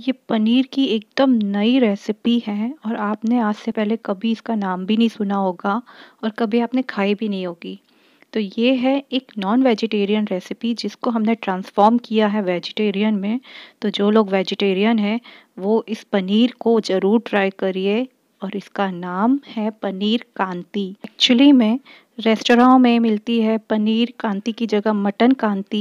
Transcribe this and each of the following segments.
ये पनीर की एकदम नई रेसिपी है और आपने आज से पहले कभी इसका नाम भी नहीं सुना होगा और कभी आपने खाई भी नहीं होगी तो ये है एक नॉन वेजिटेरियन रेसिपी जिसको हमने ट्रांसफॉर्म किया है वेजिटेरियन में तो जो लोग वेजिटेरियन हैं वो इस पनीर को ज़रूर ट्राई करिए और इसका नाम है पनीर कांति एक्चुअली में रेस्टोरों में मिलती है पनीर कांति की जगह मटन कांति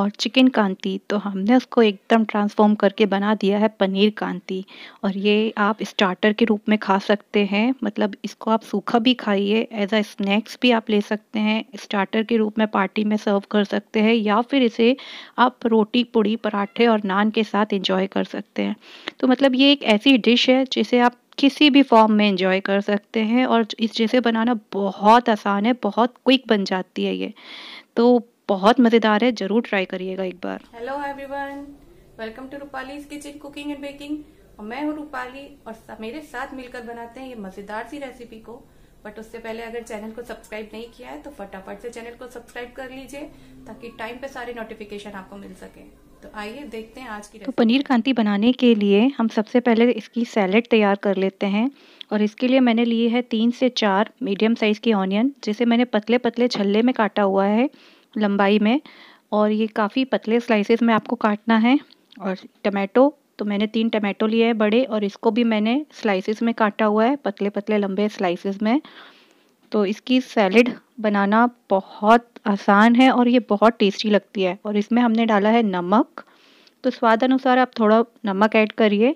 और चिकन कांति तो हमने उसको एकदम ट्रांसफॉर्म करके बना दिया है पनीर कांति और ये आप स्टार्टर के रूप में खा सकते हैं मतलब इसको आप सूखा भी खाइए एज अ स्नैक्स भी आप ले सकते हैं स्टार्टर के रूप में पार्टी में सर्व कर सकते हैं या फिर इसे आप रोटी पूड़ी पराठे और नान के साथ इंजॉय कर सकते हैं तो मतलब ये एक ऐसी डिश है जिसे आप किसी भी फॉर्म में इंजॉय कर सकते हैं और इस जैसे बनाना बहुत आसान है बहुत क्विक बन जाती है ये तो बहुत मज़ेदार है ज़रूर ट्राई करिएगा एक बार hello everyone welcome to Rupali kitchen cooking and baking और मैं हूँ रूपाली और मेरे साथ मिलकर बनाते हैं ये मज़ेदार सी रेसिपी को बट उससे पहले अगर चैनल को सब्सक्राइब नहीं किया है तो फटाफट से चैनल को सब्सक्राइब कर लीजिए ताकि टाइम पे सारे नोटिफिकेशन आपको मिल सके तो आइए देखते हैं आज की तो पनीर कांति बनाने के लिए हम सबसे पहले इसकी सैलेड तैयार कर लेते हैं और इसके लिए मैंने लिए है तीन से चार मीडियम साइज़ की ऑनियन जिसे मैंने पतले पतले छल्ले में काटा हुआ है लंबाई में और ये काफ़ी पतले स्लाइसेस में आपको काटना है और टमाटो तो मैंने तीन टमाटो लिए है बड़े और इसको भी मैंने स्लाइसेस में काटा हुआ है पतले पतले लंबे स्लाइसेस में तो इसकी सैलड बनाना बहुत आसान है और ये बहुत टेस्टी लगती है और इसमें हमने डाला है नमक तो स्वाद अनुसार आप थोड़ा नमक ऐड करिए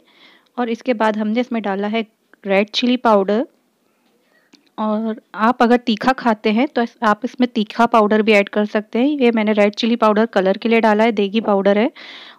और इसके बाद हमने इसमें डाला है रेड चिली पाउडर और आप अगर तीखा खाते हैं तो आप इसमें तीखा पाउडर भी ऐड कर सकते हैं ये मैंने रेड चिली पाउडर कलर के लिए डाला है देगी पाउडर है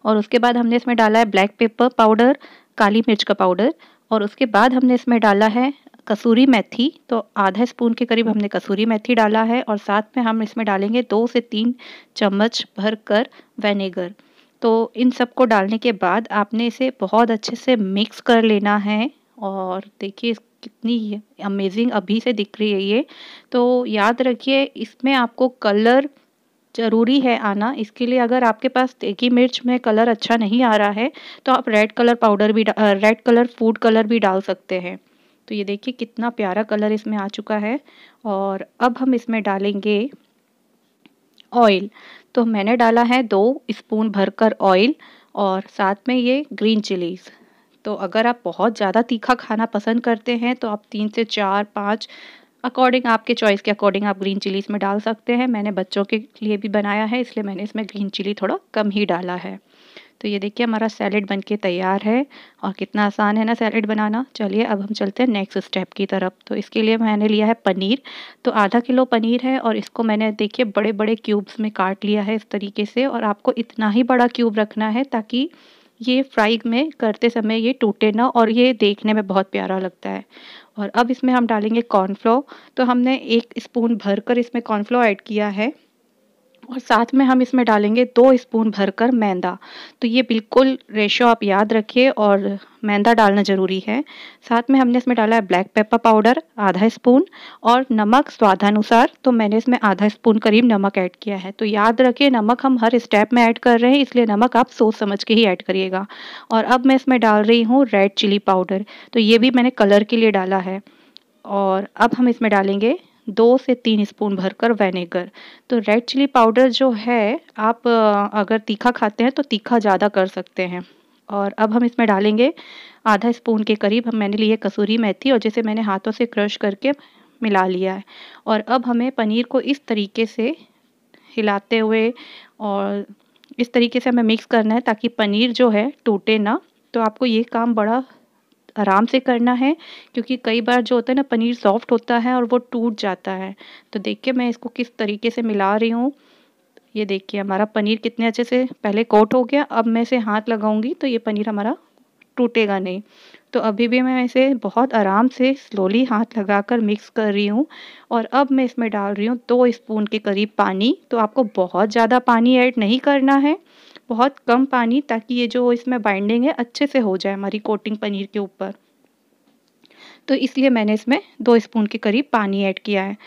और उसके बाद हमने इसमें डाला है ब्लैक पेपर पाउडर काली मिर्च का पाउडर और उसके बाद हमने इसमें डाला है कसूरी मेथी तो आधा स्पून के करीब हमने कसूरी मेथी डाला है और साथ में हम इसमें डालेंगे दो से तीन चम्मच भर कर वेनेगर तो इन सबको डालने के बाद आपने इसे बहुत अच्छे से मिक्स कर लेना है और देखिए कितनी अमेजिंग अभी से दिख रही है ये तो याद रखिए इसमें आपको कलर ज़रूरी है आना इसके लिए अगर आपके पास तेगी मिर्च में कलर अच्छा नहीं आ रहा है तो आप रेड कलर पाउडर भी रेड कलर फूड कलर भी डाल सकते हैं तो ये देखिए कितना प्यारा कलर इसमें आ चुका है और अब हम इसमें डालेंगे ऑयल तो मैंने डाला है दो स्पून भरकर ऑयल और साथ में ये ग्रीन चिलीज़ तो अगर आप बहुत ज़्यादा तीखा खाना पसंद करते हैं तो आप तीन से चार पाँच अकॉर्डिंग आपके चॉइस के अकॉर्डिंग आप ग्रीन चिलीज़ में डाल सकते हैं मैंने बच्चों के लिए भी बनाया है इसलिए मैंने इसमें ग्रीन चिली थोड़ा कम ही डाला है तो ये देखिए हमारा सैलेड बन के तैयार है और कितना आसान है ना सैलेड बनाना चलिए अब हम चलते हैं नेक्स्ट स्टेप की तरफ तो इसके लिए मैंने लिया है पनीर तो आधा किलो पनीर है और इसको मैंने देखिए बड़े बड़े क्यूब्स में काट लिया है इस तरीके से और आपको इतना ही बड़ा क्यूब रखना है ताकि ये फ्राई में करते समय ये टूटे ना और ये देखने में बहुत प्यारा लगता है और अब इसमें हम डालेंगे कॉर्नफ्लो तो हमने एक स्पून भर कर इसमें कॉर्नफ्लो ऐड किया है और साथ में हम इसमें डालेंगे दो स्पून भरकर मैदा तो ये बिल्कुल रेशो आप याद रखिए और मैदा डालना ज़रूरी है साथ में हमने इसमें डाला है ब्लैक पेपर पाउडर आधा स्पून और नमक स्वादानुसार तो मैंने इसमें आधा स्पून करीब नमक ऐड किया है तो याद रखिए नमक हम हर स्टेप में ऐड कर रहे हैं इसलिए नमक आप सोच समझ के ही ऐड करिएगा और अब मैं इसमें डाल रही हूँ रेड चिली पाउडर तो ये भी मैंने कलर के लिए डाला है और अब हम इसमें डालेंगे दो से तीन स्पून भरकर वेनेगर तो रेड चिली पाउडर जो है आप अगर तीखा खाते हैं तो तीखा ज़्यादा कर सकते हैं और अब हम इसमें डालेंगे आधा स्पून के करीब हम मैंने लिए कसूरी मेथी और जिसे मैंने हाथों से क्रश करके मिला लिया है और अब हमें पनीर को इस तरीके से हिलाते हुए और इस तरीके से हमें मिक्स करना है ताकि पनीर जो है टूटे ना तो आपको ये काम बड़ा आराम से करना है क्योंकि कई बार जो होता है ना पनीर सॉफ्ट होता है और वो टूट जाता है तो देखिए मैं इसको किस तरीके से मिला रही हूँ ये देखिए हमारा पनीर कितने अच्छे से पहले कोट हो गया अब मैं इसे हाथ लगाऊंगी तो ये पनीर हमारा टूटेगा नहीं तो अभी भी मैं इसे बहुत आराम से स्लोली हाथ लगाकर मिक्स कर रही हूँ और अब मैं इसमें डाल रही हूँ दो स्पून के करीब पानी तो आपको बहुत ज़्यादा पानी ऐड नहीं करना है बहुत कम पानी ताकि ये जो इसमें बाइंडिंग है अच्छे से हो जाए हमारी कोटिंग पनीर के ऊपर तो इसलिए मैंने इसमें दो स्पून के करीब पानी ऐड किया है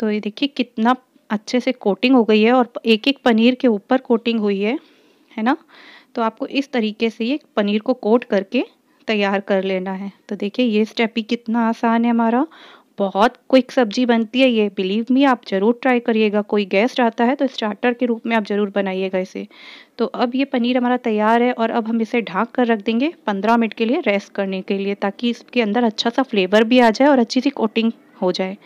तो ये देखिए कितना अच्छे से कोटिंग हो गई है और एक एक पनीर के ऊपर कोटिंग हुई है है ना तो आपको इस तरीके से ये पनीर को कोट करके तैयार कर लेना है तो देखिए ये स्टेप भी कितना आसान है हमारा बहुत क्विक सब्जी बनती है ये बिलीव मी आप ज़रूर ट्राई करिएगा कोई गेस्ट आता है तो स्टार्टर के रूप में आप ज़रूर बनाइएगा इसे तो अब ये पनीर हमारा तैयार है और अब हम इसे ढाँक कर रख देंगे पंद्रह मिनट के लिए रेस्ट करने के लिए ताकि इसके अंदर अच्छा सा फ्लेवर भी आ जाए और अच्छी सी कोटिंग हो जाए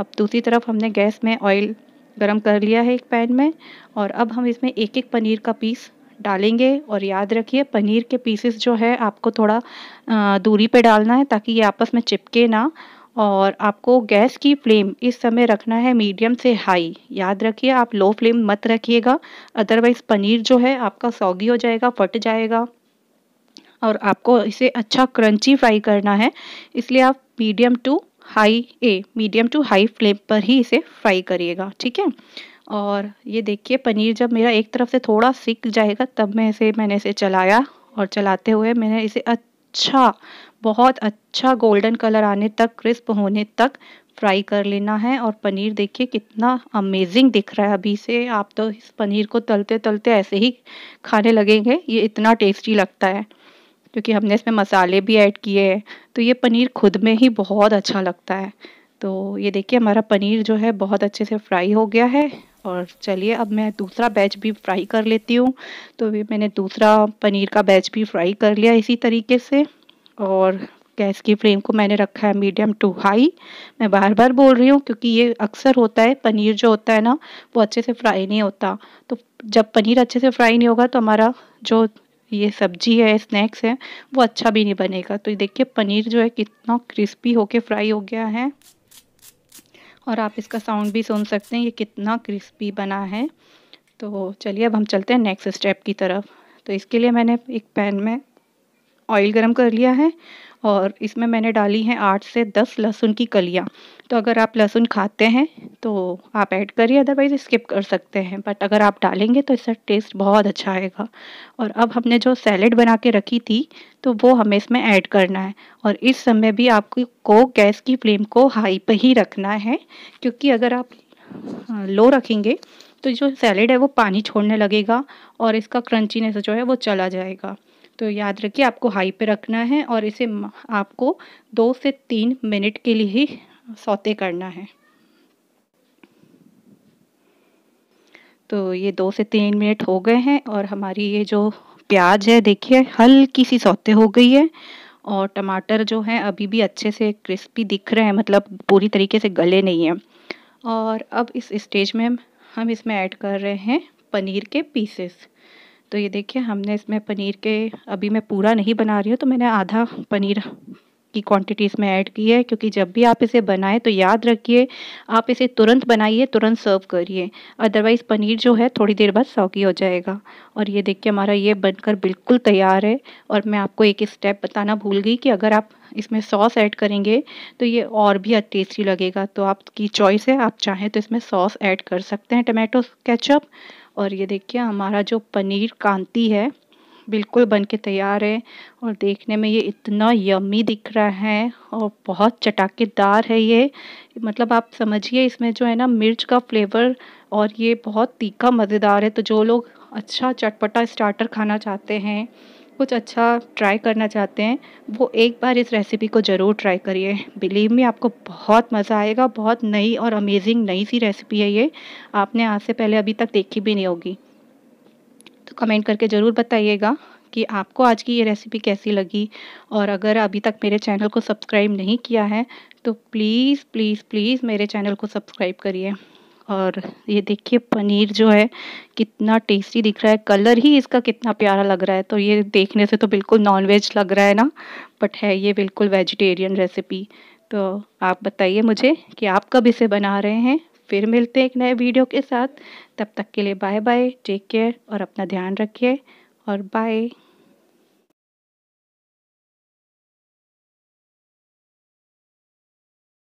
अब दूसरी तरफ हमने गैस में ऑयल गरम कर लिया है एक पैन में और अब हम इसमें एक एक पनीर का पीस डालेंगे और याद रखिए पनीर के पीसेस जो है आपको थोड़ा दूरी पे डालना है ताकि ये आपस में चिपके ना और आपको गैस की फ्लेम इस समय रखना है मीडियम से हाई याद रखिए आप लो फ्लेम मत रखिएगा अदरवाइज़ पनीर जो है आपका सौगी हो जाएगा फट जाएगा और आपको इसे अच्छा क्रंची फ्राई करना है इसलिए आप medium to high uh medium to high flame पर ही इसे फ्राई करिएगा ठीक है और ये देखिए पनीर जब मेरा एक तरफ से थोड़ा सीख जाएगा तब मैं इसे मैंने इसे चलाया और चलाते हुए मैंने इसे अच्छा बहुत अच्छा गोल्डन कलर आने तक क्रिस्प होने तक फ्राई कर लेना है और पनीर देखिए कितना अमेजिंग दिख रहा है अभी से आप तो इस पनीर को तलते तलते ऐसे ही खाने लगेंगे ये इतना टेस्टी लगता है क्योंकि हमने इसमें मसाले भी ऐड किए हैं तो ये पनीर खुद में ही बहुत अच्छा लगता है तो ये देखिए हमारा पनीर जो है बहुत अच्छे से फ्राई हो गया है और चलिए अब मैं दूसरा बैच भी फ्राई कर लेती हूँ तो ये मैंने दूसरा पनीर का बैच भी फ्राई कर लिया इसी तरीके से और गैस की फ्लेम को मैंने रखा है मीडियम टू हाई मैं बार बार बोल रही हूँ क्योंकि ये अक्सर होता है पनीर जो होता है ना वो अच्छे से फ्राई नहीं होता तो जब पनीर अच्छे से फ्राई नहीं होगा तो हमारा जो ये सब्जी है स्नैक्स है वो अच्छा भी नहीं बनेगा तो देखिए पनीर जो है कितना क्रिस्पी होके फ्राई हो गया है और आप इसका साउंड भी सुन सकते हैं ये कितना क्रिस्पी बना है तो चलिए अब हम चलते हैं नेक्स्ट स्टेप की तरफ तो इसके लिए मैंने एक पैन में ऑयल गरम कर लिया है और इसमें मैंने डाली है आठ से दस लहसुन की कलियाँ तो अगर आप लहसुन खाते हैं तो आप ऐड करिए अदरवाइज़ स्किप कर सकते हैं बट अगर आप डालेंगे तो इसका टेस्ट बहुत अच्छा आएगा और अब हमने जो सैलेड बना के रखी थी तो वो हमें इसमें ऐड करना है और इस समय भी आपको गैस की फ्लेम को हाई पर ही रखना है क्योंकि अगर आप हाँ, लो रखेंगे तो जो सैलेड है वो पानी छोड़ने लगेगा और इसका क्रंचीनेस जो है वो चला जाएगा तो याद रखिए आपको हाई पे रखना है और इसे आपको दो से तीन मिनट के लिए ही सौते करना है तो ये दो से तीन मिनट हो गए हैं और हमारी ये जो प्याज है देखिए हल्की सी सौते हो गई है और टमाटर जो है अभी भी अच्छे से क्रिस्पी दिख रहे हैं मतलब पूरी तरीके से गले नहीं हैं और अब इस स्टेज में हम इसमें ऐड कर रहे हैं पनीर के पीसेस तो ये देखिए हमने इसमें पनीर के अभी मैं पूरा नहीं बना रही हूँ तो मैंने आधा पनीर की क्वांटिटी इसमें ऐड की है क्योंकि जब भी आप इसे बनाएं तो याद रखिए आप इसे तुरंत बनाइए तुरंत सर्व करिए अदरवाइज़ पनीर जो है थोड़ी देर बाद सौगी हो जाएगा और ये देखिए हमारा ये बनकर बिल्कुल तैयार है और मैं आपको एक स्टेप बताना भूल गई कि अगर आप इसमें सॉस ऐड करेंगे तो ये और भी टेस्टी लगेगा तो आपकी चॉइस है आप चाहें तो इसमें सॉस ऐड कर सकते हैं टमाटो कैचअप और ये देखिए हमारा जो पनीर कांति है बिल्कुल बन के तैयार है और देखने में ये इतना यमी दिख रहा है और बहुत चटाकेदार है ये मतलब आप समझिए इसमें जो है ना मिर्च का फ्लेवर और ये बहुत तीखा मज़ेदार है तो जो लोग अच्छा चटपटा स्टार्टर खाना चाहते हैं कुछ अच्छा ट्राई करना चाहते हैं वो एक बार इस रेसिपी को ज़रूर ट्राई करिए बिलीव में आपको बहुत मज़ा आएगा बहुत नई और अमेजिंग नई सी रेसिपी है ये आपने आज से पहले अभी तक देखी भी नहीं होगी कमेंट करके ज़रूर बताइएगा कि आपको आज की ये रेसिपी कैसी लगी और अगर अभी तक मेरे चैनल को सब्सक्राइब नहीं किया है तो प्लीज़ प्लीज़ प्लीज़ मेरे चैनल को सब्सक्राइब करिए और ये देखिए पनीर जो है कितना टेस्टी दिख रहा है कलर ही इसका कितना प्यारा लग रहा है तो ये देखने से तो बिल्कुल नॉनवेज लग रहा है ना बट है ये बिल्कुल वेजिटेरियन रेसिपी तो आप बताइए मुझे कि आप कब इसे बना रहे हैं फिर मिलते हैं एक नए वीडियो के साथ तब तक के लिए बाय बाय टेक केयर और अपना ध्यान रखिए और बाय